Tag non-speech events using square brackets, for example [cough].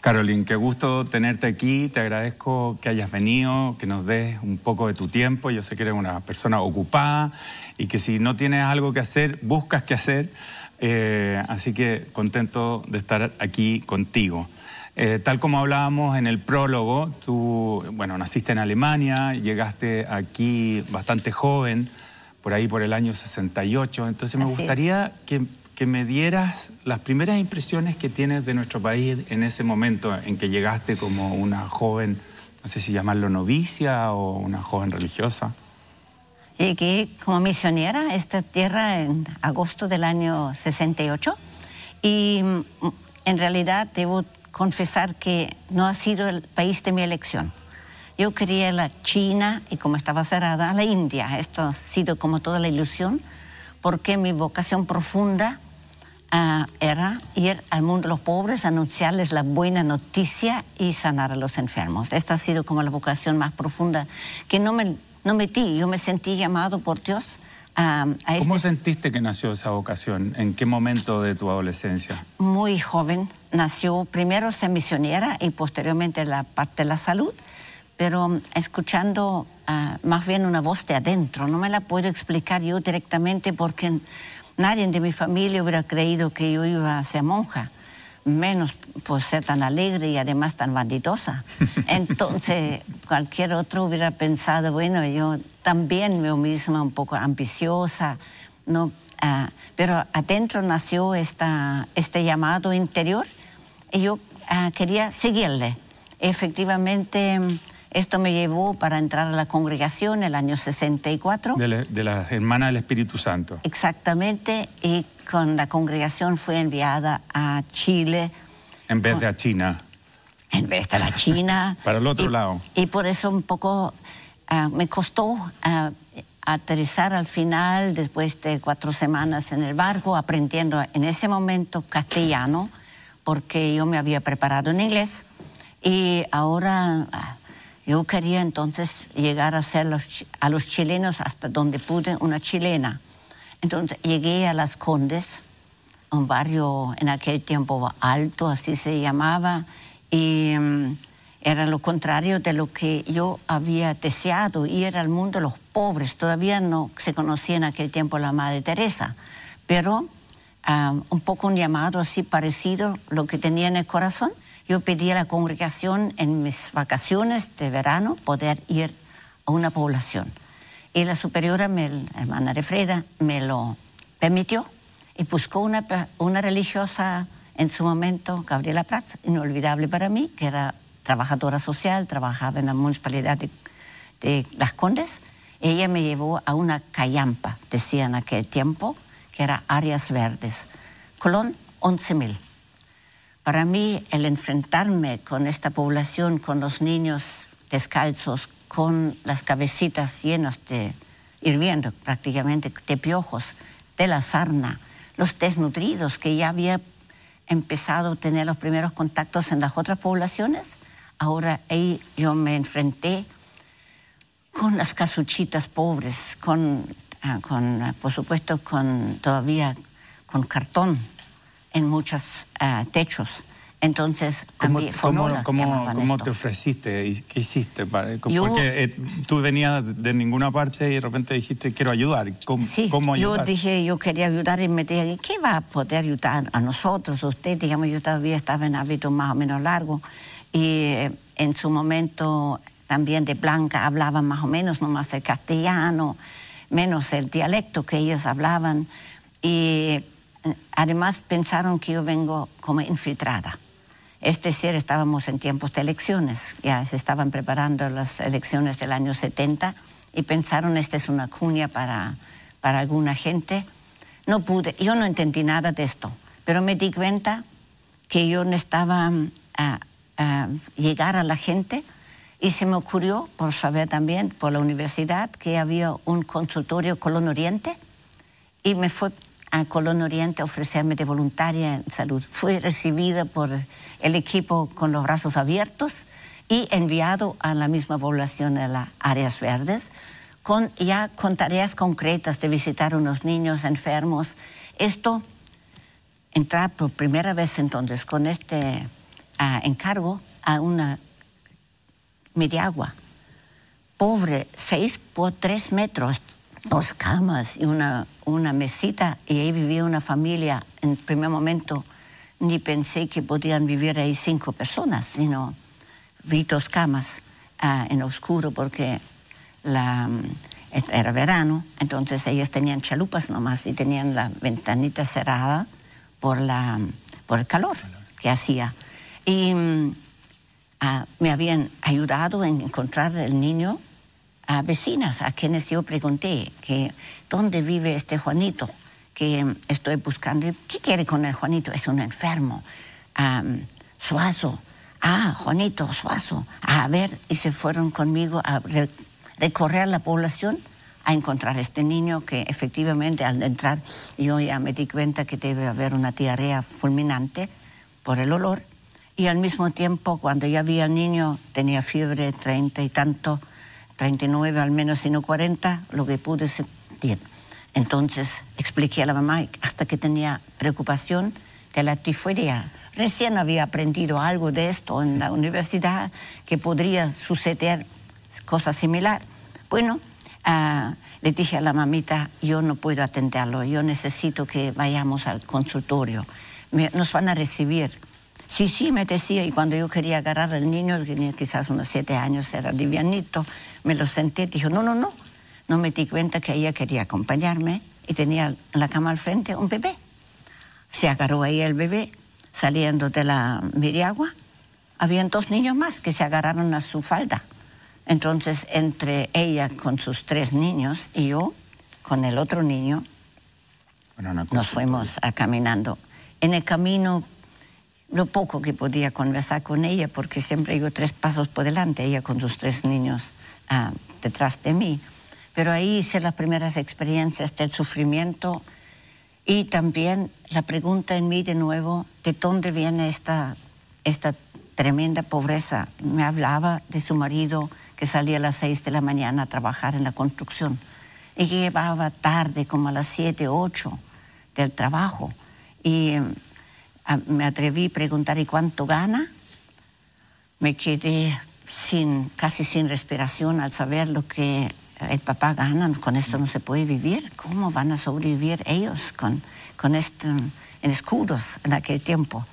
Caroline, qué gusto tenerte aquí, te agradezco que hayas venido, que nos des un poco de tu tiempo, yo sé que eres una persona ocupada y que si no tienes algo que hacer, buscas qué hacer, eh, así que contento de estar aquí contigo. Eh, tal como hablábamos en el prólogo, tú, bueno, naciste en Alemania, llegaste aquí bastante joven, por ahí por el año 68, entonces me gustaría que que me dieras las primeras impresiones que tienes de nuestro país en ese momento en que llegaste como una joven, no sé si llamarlo novicia o una joven religiosa. Llegué como misionera a esta tierra en agosto del año 68 y mm, en realidad debo confesar que no ha sido el país de mi elección. Yo quería la China y como estaba cerrada, la India. Esto ha sido como toda la ilusión porque mi vocación profunda Ah, era ir al mundo de los pobres, anunciarles la buena noticia y sanar a los enfermos. Esta ha sido como la vocación más profunda que no me, no metí, yo me sentí llamado por Dios. a ah, a ¿Cómo este sentiste que nació esa vocación? ¿En qué momento de tu adolescencia? Muy joven. Nació primero ser misionera y posteriormente la parte de la salud, pero um, escuchando ah, más bien una voz de adentro. No me la puedo explicar yo directamente porque Nadie de mi familia hubiera creído que yo iba a ser monja, menos por ser tan alegre y además tan bandidosa. [laughs] Entonces, cualquier otro hubiera pensado, bueno, yo también yo misma un poco ambiciosa, ¿no? Ah, pero adentro nació esta, este llamado interior y yo ah, quería seguirle. Efectivamente, esto me llevó para entrar a la congregación el año 64. De, de las Hermanas del Espíritu Santo. Exactamente, y con la congregación fue enviada a Chile. En vez de a China. En vez de la China. [laughs] para el otro lado. Y por eso un poco ah, me costó ah, aterrizar al final, después de cuatro semanas en el barco, aprendiendo en ese momento castellano, porque yo me había preparado en inglés. Y ahora ah, yo quería entonces llegar a ser los, a los chilenos hasta donde pude una chilena. Entonces llegué a Las Condes, un barrio en aquel tiempo alto, así se llamaba, y mm, era lo contrario de lo que yo había deseado, y era el mundo de los pobres. Todavía no se conocía en aquel tiempo la Madre Teresa, pero ah, un poco un llamado así parecido, lo que tenía en el corazón yo pedí a la congregación en mis vacaciones de verano poder ir a una población. Y la superiora, me, hermana Refreda, me lo permitió y buscó una, una religiosa en su momento, Gabriela Prats, inolvidable para mí, que era trabajadora social, trabajaba en la municipalidad de, Las Condes. Ella me llevó a una callampa, decía en aquel tiempo, que era Áreas Verdes. Colón, 11.000. Para mí el enfrentarme con esta población, con los niños descalzos, con las cabecitas llenas de, hirviendo prácticamente, de piojos, de la sarna, los desnutridos que ya había empezado a tener los primeros contactos en las otras poblaciones, ahora ahí yo me enfrenté con las casuchitas pobres, con, ah, con ah, por supuesto, con, todavía con cartón en muchos eh, techos. Entonces, ¿cómo, cómo, cómo, cómo te ofreciste? ¿Qué hiciste? Eh, porque eh, tú venías de ninguna parte y de repente dijiste, quiero ayudar. ¿Cómo, Yo dije, yo quería ayudar y me dije, ¿qué va a poder ayudar a nosotros? Usted, digamos, yo todavía estaba en hábito más o menos largo y en su momento también de Blanca hablaban más o menos más el castellano, menos el dialecto que ellos hablaban. Y además pensaron que yo vengo como infiltrada. Es decir, estábamos en tiempos de elecciones, ya se estaban preparando las elecciones del año 70 y pensaron esta es una cuña para, para alguna gente. No pude, yo no entendí nada de esto, pero me di cuenta que yo no estaba a ah, ah, llegar a la gente y se me ocurrió, por saber también por la universidad, que había un consultorio Colón Oriente y me fue a Colón Oriente a ofrecerme de voluntaria en salud. Fui recibida por el equipo con los brazos abiertos y enviado a la misma población a las áreas verdes, con, ya con tareas concretas de visitar unos niños enfermos. Esto, entrar por primera vez entonces con este ah, encargo a una media agua, pobre, 6 por 3 metros, dos camas y una, una mesita y ahí vivía una familia. En primer momento ni pensé que podían vivir ahí cinco personas, sino vi dos camas ah, en oscuro porque mm, era verano, entonces ellas tenían chalupas nomás y tenían la ventanita cerrada por, la, mm, por el calor que hacía. Y mm, ah, me habían ayudado en encontrar el niño a vecinas a quienes yo pregunté que dónde vive este Juanito que estoy buscando. ¿Qué quiere con el Juanito? Es un enfermo. suazo. Ah, Juanito, Suazo. a ver, y se fueron conmigo a recorrer la población a encontrar este niño que efectivamente al entrar yo ya me di cuenta que debe haber una diarrea fulminante por el olor y al mismo tiempo cuando ya vi al niño tenía fiebre treinta y tanto 39 al menos, sino 40, lo que pude sentir. Entonces expliqué a la mamá hasta que tenía preocupación de la tifoidea. Recién había aprendido algo de esto en la universidad, que podría suceder cosas similar. Bueno, ah, le dije a la mamita, yo no puedo atenderlo, yo necesito que vayamos al consultorio. nos van a recibir Sí, sí, me decía, y cuando yo quería agarrar al niño, tenía quizás unos siete años, era livianito, me lo senté, dijo, no, no, no, no me di cuenta que ella quería acompañarme y tenía en la cama al frente un bebé. Se agarró ahí el bebé saliendo de la miriagua. Habían dos niños más que se agarraron a su falda. Entonces, entre ella con sus tres niños y yo con el otro niño, nos fuimos a caminando. En el camino lo poco que podía conversar con ella, porque siempre iba tres pasos por delante, ella con sus tres niños ah, detrás de mí. Pero ahí hice las primeras experiencias del sufrimiento y también la pregunta en mí de nuevo, ¿de dónde viene esta, esta tremenda pobreza? Me hablaba de su marido que salía a las seis de la mañana a trabajar en la construcción y que llevaba tarde, como a las siete, ocho del trabajo. Y me atreví a preguntar, ¿y cuánto gana? Me quedé sin, casi sin respiración al saber lo que el papá gana, con esto no se puede vivir, ¿cómo van a sobrevivir ellos con, con en escudos en aquel tiempo?